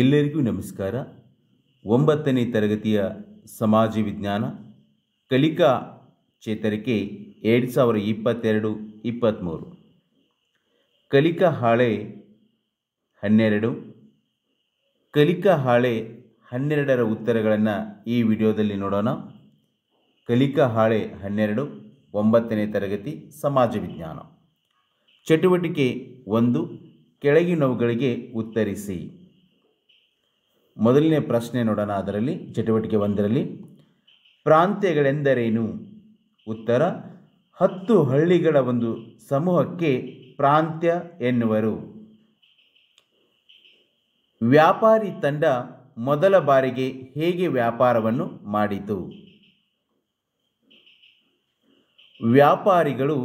ಎಲ್ಲರಿಗೂ ನಮಸ್ಕಾರ ಒಂಬತ್ತನೇ ತರಗತಿಯ ಸಮಾಜ ವಿಜ್ಞಾನ ಕಲಿಕಾ ಚೇತರಿಕೆ ಎರಡು ಸಾವಿರದ ಇಪ್ಪತ್ತೆರಡು ಇಪ್ಪತ್ತ್ಮೂರು ಕಲಿಕಾ ಹಾಳೆ ಹನ್ನೆರಡು ಕಲಿಕಾ ಹಾಳೆ ಹನ್ನೆರಡರ ಉತ್ತರಗಳನ್ನು ಈ ವಿಡಿಯೋದಲ್ಲಿ ನೋಡೋಣ ಕಲಿಕಾ ಹಾಳೆ ಹನ್ನೆರಡು ಒಂಬತ್ತನೇ ತರಗತಿ ಸಮಾಜ ವಿಜ್ಞಾನ ಚಟುವಟಿಕೆ ಒಂದು ಕೆಳಗಿನವುಗಳಿಗೆ ಉತ್ತರಿಸಿ ಮೊದಲನೇ ಪ್ರಶ್ನೆ ನೋಡೋಣ ಅದರಲ್ಲಿ ಚಟುವಟಿಕೆ ಒಂದರಲ್ಲಿ ಪ್ರಾಂತ್ಯಗಳೆಂದರೇನು ಉತ್ತರ ಹತ್ತು ಹಳ್ಳಿಗಳ ಒಂದು ಸಮೂಹಕ್ಕೆ ಪ್ರಾಂತ್ಯ ಎನ್ನುವರು ವ್ಯಾಪಾರಿ ತಂಡ ಮೊದಲ ಬಾರಿಗೆ ಹೇಗೆ ವ್ಯಾಪಾರವನ್ನು ಮಾಡಿತು ವ್ಯಾಪಾರಿಗಳು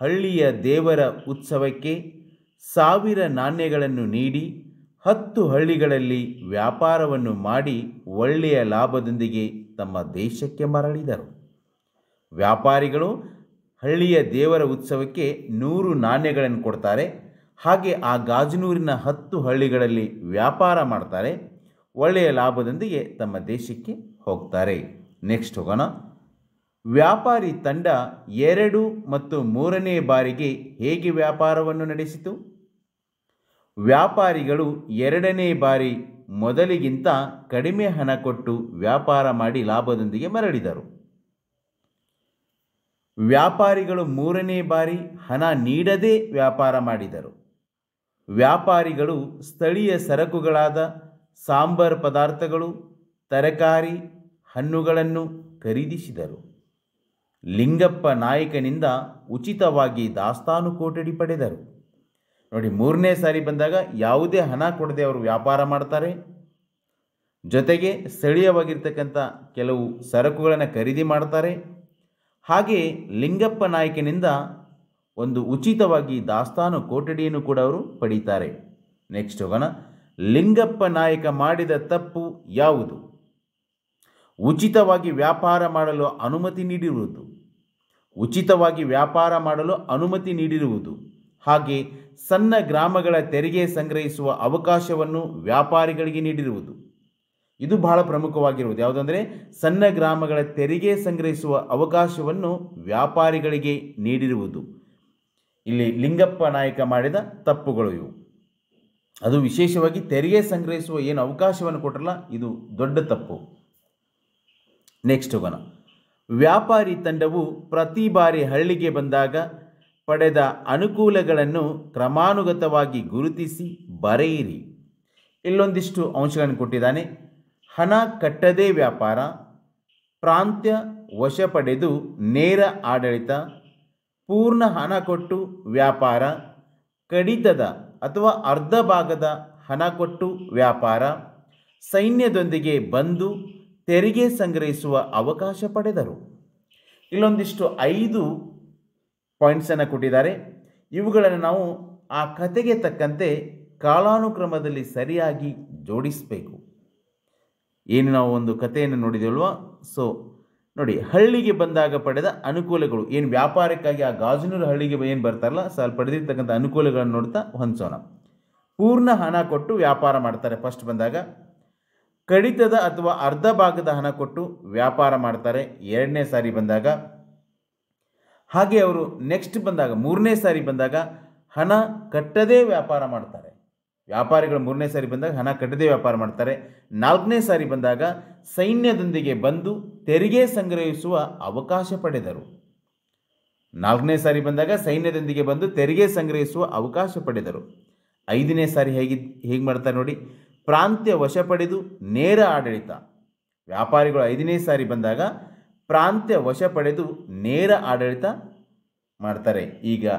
ಹಳ್ಳಿಯ ದೇವರ ಉತ್ಸವಕ್ಕೆ ಸಾವಿರ ನಾಣ್ಯಗಳನ್ನು ನೀಡಿ ಹತ್ತು ಹಳ್ಳಿಗಳಲ್ಲಿ ವ್ಯಾಪಾರವನ್ನು ಮಾಡಿ ಒಳ್ಳೆಯ ಲಾಭದೊಂದಿಗೆ ತಮ್ಮ ದೇಶಕ್ಕೆ ಮರಳಿದರು ವ್ಯಾಪಾರಿಗಳು ಹಳ್ಳಿಯ ದೇವರ ಉತ್ಸವಕ್ಕೆ ನೂರು ನಾಣ್ಯಗಳನ್ನು ಕೊಡ್ತಾರೆ ಹಾಗೆ ಆ ಗಾಜನೂರಿನ ಹತ್ತು ಹಳ್ಳಿಗಳಲ್ಲಿ ವ್ಯಾಪಾರ ಮಾಡ್ತಾರೆ ಒಳ್ಳೆಯ ಲಾಭದೊಂದಿಗೆ ತಮ್ಮ ದೇಶಕ್ಕೆ ಹೋಗ್ತಾರೆ ನೆಕ್ಸ್ಟ್ ಹೋಗೋಣ ವ್ಯಾಪಾರಿ ತಂಡ ಎರಡು ಮತ್ತು ಮೂರನೇ ಬಾರಿಗೆ ಹೇಗೆ ವ್ಯಾಪಾರವನ್ನು ನಡೆಸಿತು ವ್ಯಾಪಾರಿಗಳು ಎರಡನೇ ಬಾರಿ ಮೊದಲಿಗಿಂತ ಕಡಿಮೆ ಹಣ ಕೊಟ್ಟು ವ್ಯಾಪಾರ ಮಾಡಿ ಲಾಭದೊಂದಿಗೆ ಮರಳಿದರು ವ್ಯಾಪಾರಿಗಳು ಮೂರನೇ ಬಾರಿ ಹಣ ನೀಡದೇ ವ್ಯಾಪಾರ ಮಾಡಿದರು ವ್ಯಾಪಾರಿಗಳು ಸ್ಥಳೀಯ ಸರಕುಗಳಾದ ಸಾಂಬಾರ್ ಪದಾರ್ಥಗಳು ತರಕಾರಿ ಹಣ್ಣುಗಳನ್ನು ಖರೀದಿಸಿದರು ಲಿಂಗಪ್ಪ ನಾಯಕನಿಂದ ಉಚಿತವಾಗಿ ದಾಸ್ತಾನು ಕೊಠಡಿ ಪಡೆದರು ನೋಡಿ ಮೂರನೇ ಸಾರಿ ಬಂದಾಗ ಯಾವುದೇ ಹಣ ಕೊಡದೆ ಅವರು ವ್ಯಾಪಾರ ಮಾಡ್ತಾರೆ ಜೊತೆಗೆ ಸ್ಥಳೀಯವಾಗಿರ್ತಕ್ಕಂಥ ಕೆಲವು ಸರಕುಗಳನ್ನು ಖರೀದಿ ಮಾಡ್ತಾರೆ ಹಾಗೆ ಲಿಂಗಪ್ಪ ನಾಯಕನಿಂದ ಒಂದು ಉಚಿತವಾಗಿ ದಾಸ್ತಾನು ಕೊಠಡಿಯನ್ನು ಕೂಡ ಅವರು ಪಡೀತಾರೆ ನೆಕ್ಸ್ಟ್ ಹೋಗೋಣ ಲಿಂಗಪ್ಪ ನಾಯಕ ಮಾಡಿದ ತಪ್ಪು ಯಾವುದು ಉಚಿತವಾಗಿ ವ್ಯಾಪಾರ ಮಾಡಲು ಅನುಮತಿ ನೀಡಿರುವುದು ಉಚಿತವಾಗಿ ವ್ಯಾಪಾರ ಮಾಡಲು ಅನುಮತಿ ನೀಡಿರುವುದು ಹಾಗೆ ಸಣ್ಣ ಗ್ರಾಮಗಳ ತೆರಿಗೆ ಸಂಗ್ರಹಿಸುವ ಅವಕಾಶವನ್ನು ವ್ಯಾಪಾರಿಗಳಿಗೆ ನೀಡಿರುವುದು ಇದು ಬಹಳ ಪ್ರಮುಖವಾಗಿರುವುದು ಯಾವುದಂದರೆ ಸಣ್ಣ ಗ್ರಾಮಗಳ ತೆರಿಗೆ ಸಂಗ್ರಹಿಸುವ ಅವಕಾಶವನ್ನು ವ್ಯಾಪಾರಿಗಳಿಗೆ ನೀಡಿರುವುದು ಇಲ್ಲಿ ಲಿಂಗಪ್ಪ ನಾಯಕ ಮಾಡಿದ ತಪ್ಪುಗಳು ಇವು ಅದು ವಿಶೇಷವಾಗಿ ತೆರಿಗೆ ಸಂಗ್ರಹಿಸುವ ಏನು ಅವಕಾಶವನ್ನು ಕೊಟ್ಟರಲ್ಲ ಇದು ದೊಡ್ಡ ತಪ್ಪು ನೆಕ್ಸ್ಟ್ ಹೋಗೋಣ ವ್ಯಾಪಾರಿ ತಂಡವು ಪ್ರತಿ ಬಾರಿ ಹಳ್ಳಿಗೆ ಬಂದಾಗ ಪಡೆದ ಅನುಕೂಲಗಳನ್ನು ಕ್ರಮಾನುಗತವಾಗಿ ಗುರುತಿಸಿ ಬರೆಯಿರಿ ಇಲ್ಲೊಂದಿಷ್ಟು ಅಂಶಗಳನ್ನು ಕೊಟ್ಟಿದ್ದಾನೆ ಹಣ ಕಟ್ಟದೇ ವ್ಯಾಪಾರ ಪ್ರಾಂತ್ಯ ವಶ ಪಡೆದು ನೇರ ಆಡಳಿತ ಪೂರ್ಣ ಹಣ ಕೊಟ್ಟು ವ್ಯಾಪಾರ ಕಡಿತದ ಅಥವಾ ಅರ್ಧ ಭಾಗದ ಹಣ ಕೊಟ್ಟು ವ್ಯಾಪಾರ ಸೈನ್ಯದೊಂದಿಗೆ ಬಂದು ತೆರಿಗೆ ಸಂಗ್ರಹಿಸುವ ಅವಕಾಶ ಪಡೆದರು ಇಲ್ಲೊಂದಿಷ್ಟು ಐದು ಪಾಯಿಂಟ್ಸನ್ನು ಕೊಟ್ಟಿದ್ದಾರೆ ಇವುಗಳನ್ನು ನಾವು ಆ ಕತೆಗೆ ತಕ್ಕಂತೆ ಕಾಲಾನುಕ್ರಮದಲ್ಲಿ ಸರಿಯಾಗಿ ಜೋಡಿಸಬೇಕು ಏನು ನಾವು ಒಂದು ಕಥೆಯನ್ನು ನೋಡಿದೆವಲ್ವ ಸೊ ನೋಡಿ ಹಳ್ಳಿಗೆ ಬಂದಾಗ ಪಡೆದ ಅನುಕೂಲಗಳು ಏನು ವ್ಯಾಪಾರಕ್ಕಾಗಿ ಆ ಗಾಜನೂರು ಹಳ್ಳಿಗೆ ಏನು ಬರ್ತಾರಲ್ಲ ಸೊ ಅಲ್ಲಿ ಪಡೆದಿರ್ತಕ್ಕಂಥ ಅನುಕೂಲಗಳನ್ನು ನೋಡ್ತಾ ಹೊಂದಿಸೋಣ ಪೂರ್ಣ ಹಣ ಕೊಟ್ಟು ವ್ಯಾಪಾರ ಮಾಡ್ತಾರೆ ಫಸ್ಟ್ ಬಂದಾಗ ಕಡಿತದ ಅಥವಾ ಅರ್ಧ ಭಾಗದ ಹಣ ಕೊಟ್ಟು ವ್ಯಾಪಾರ ಮಾಡ್ತಾರೆ ಎರಡನೇ ಸಾರಿ ಬಂದಾಗ ಹಾಗೆ ಅವರು ನೆಕ್ಸ್ಟ್ ಬಂದಾಗ ಮೂರನೇ ಸಾರಿ ಬಂದಾಗ ಹಣ ಕಟ್ಟದೇ ವ್ಯಾಪಾರ ಮಾಡ್ತಾರೆ ವ್ಯಾಪಾರಿಗಳು ಮೂರನೇ ಸಾರಿ ಬಂದಾಗ ಹಣ ಕಟ್ಟದೇ ವ್ಯಾಪಾರ ಮಾಡ್ತಾರೆ ನಾಲ್ಕನೇ ಸಾರಿ ಬಂದಾಗ ಸೈನ್ಯದೊಂದಿಗೆ ಬಂದು ತೆರಿಗೆ ಸಂಗ್ರಹಿಸುವ ಅವಕಾಶ ಪಡೆದರು ನಾಲ್ಕನೇ ಸಾರಿ ಬಂದಾಗ ಸೈನ್ಯದೊಂದಿಗೆ ಬಂದು ತೆರಿಗೆ ಸಂಗ್ರಹಿಸುವ ಅವಕಾಶ ಪಡೆದರು ಐದನೇ ಸಾರಿ ಹೇಗಿದ್ದು ಹೇಗೆ ಮಾಡ್ತಾರೆ ನೋಡಿ ಪ್ರಾಂತ್ಯ ವಶ ಪಡೆದು ನೇರ ಆಡಳಿತ ವ್ಯಾಪಾರಿಗಳು ಐದನೇ ಸಾರಿ ಬಂದಾಗ ಪ್ರಾಂತ್ಯ ವಶ ಪಡೆದು ನೇರ ಆಡಳಿತ ಮಾಡ್ತಾರೆ ಈಗ